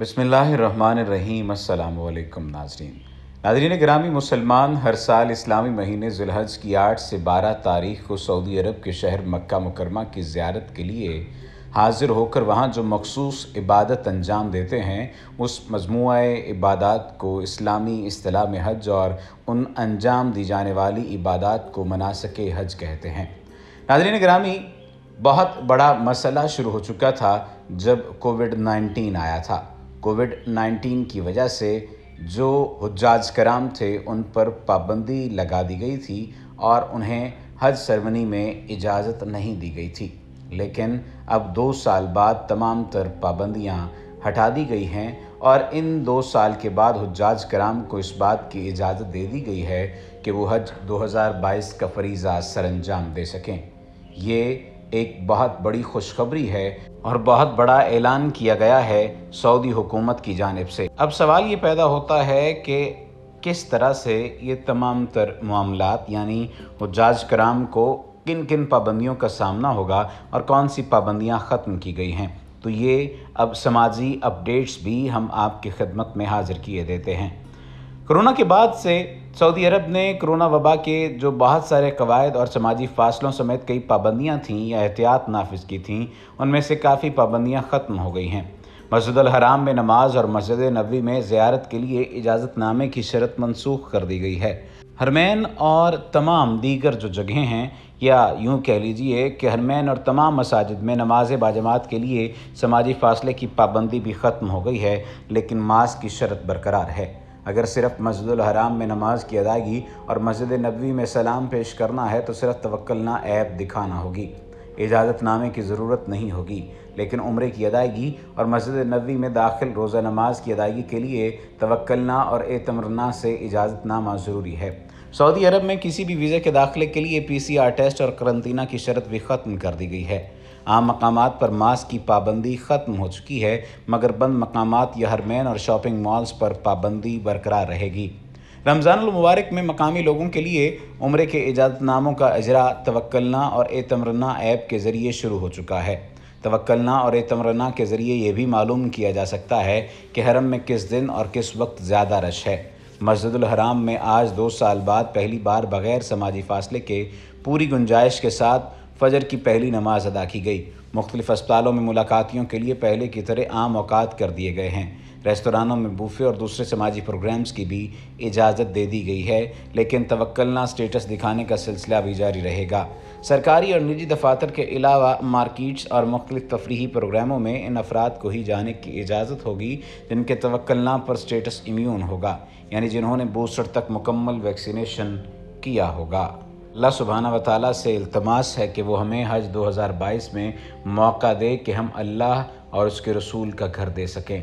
रहीम अल्लाम नाजरीन नाजरीन ग्रामी मुसलमान हर साल इस्लामी महीने जुलहज की आठ से बारह तारीख को सऊदी अरब के शहर मक्का मुकरमा की ज्यारत के लिए हाजिर होकर वहाँ जो मखसूस इबादत अंजाम देते हैं उस मजमू इबादत को इस्लामी असलाह में हज और उन अंजाम दी जाने वाली इबादत को मनासक हज कहते हैं नाजरीन ग्रामी बहुत बड़ा मसला शुरू हो चुका था जब कोविड 19 आया था कोविड 19 की वजह से जो हजाज कराम थे उन पर पाबंदी लगा दी गई थी और उन्हें हज सरमनी में इजाज़त नहीं दी गई थी लेकिन अब दो साल बाद तमाम तर पाबंदियाँ हटा दी गई हैं और इन दो साल के बाद हजाज कराम को इस बात की इजाज़त दे दी गई है कि वो हज 2022 का फरीज़ा सरंजाम दे सकें ये एक बहुत बड़ी खुशखबरी है और बहुत बड़ा ऐलान किया गया है सऊदी हुकूमत की जानब से अब सवाल ये पैदा होता है कि किस तरह से ये तमाम तर मामला यानी जाज कराम को किन किन पाबंदियों का सामना होगा और कौन सी पाबंदियाँ ख़त्म की गई हैं तो ये अब समाजी अपडेट्स भी हम आपकी खिदमत में हाजिर किए देते हैं कोरोना के बाद से सऊदी अरब ने कोरोना वबा के जो बहुत सारे कवायद और समाजी फासलों समेत कई पाबंदियाँ थीं या एहतियात नाफिज की थीं उनमें से काफ़ी पाबंदियाँ ख़त्म हो गई हैं मस्जिद हराम में नमाज और मस्जिद नबी में ज़्यारत के लिए इजाज़तनामे की शरत मनसूख कर दी गई है हरमैन और तमाम दीगर जो जगहें हैं या यूं कह लीजिए कि हरमैन और तमाम मसाजिद में नमाज बाजमात के लिए समाजी फासले की पाबंदी भी ख़त्म हो गई है लेकिन मास्क की शरत बरकरार है अगर सिर्फ मस्जिद हराम में नमाज की अदायगी और मस्जिद नबवी में सलाम पेश करना है तो सिर्फ तवक्लना ऐप दिखाना होगी इजाज़तनामे की ज़रूरत नहीं होगी लेकिन उम्र की अदायगी और मस्जिद नबी में दाखिल रोज़ा नमाज की अदायगी के लिए तवक्लना और एतमरना से इजाज़तनामा ज़रूरी है सऊदी अरब में किसी भी वीज़े के दाखिले के लिए पी सी आर टेस्ट और करंतना की शर्त भी ख़त्म कर दी गई है आम मकाम पर मास्क की पाबंदी ख़त्म हो चुकी है मगर बंद मकाम या हरमैन और शॉपिंग मॉल्स पर पाबंदी बरकरार रहेगी मुबारक में मकामी लोगों के लिए उम्र के इजाज़तनामों का अजरा तवक्लना और ए तमरना ऐप के ज़रिए शुरू हो चुका है तवक्लना और ए तमरना के ज़रिए यह भी मालूम किया जा सकता है कि हरम में किस दिन और किस वक्त ज़्यादा रश है मस्जिदुलहराम में आज दो साल बाद पहली बार बग़ैर समाजी फासले के पूरी गुंजाइश के साथ फजर की पहली नमाज अदा की गई मुख्तलिफ अस्पतालों में मुलाकातियों के लिए पहले की तरह आम अवकात कर दिए गए हैं रेस्तरानों में बूफे और दूसरे समाजी प्रोग्राम्स की भी इजाज़त दे दी गई है लेकिन तवक्लना स्टेटस दिखाने का सिलसिला भी जारी रहेगा सरकारी और निजी दफातर के अलावा मार्किट्स और मुख्तलिफ तफरी प्रोग्रामों में इन अफराद को ही जाने की इजाज़त होगी जिनके तवक्लना पर स्टेटस इम्यून होगा यानी जिन्होंने बूस्टर तक मुकम्मल वैक्सीनेशन किया होगा अल्लाह सुबहाना वाली से अल्तमास है कि वो हमें हज 2022 में मौका दे कि हम अल्लाह और उसके रसूल का घर दे सकें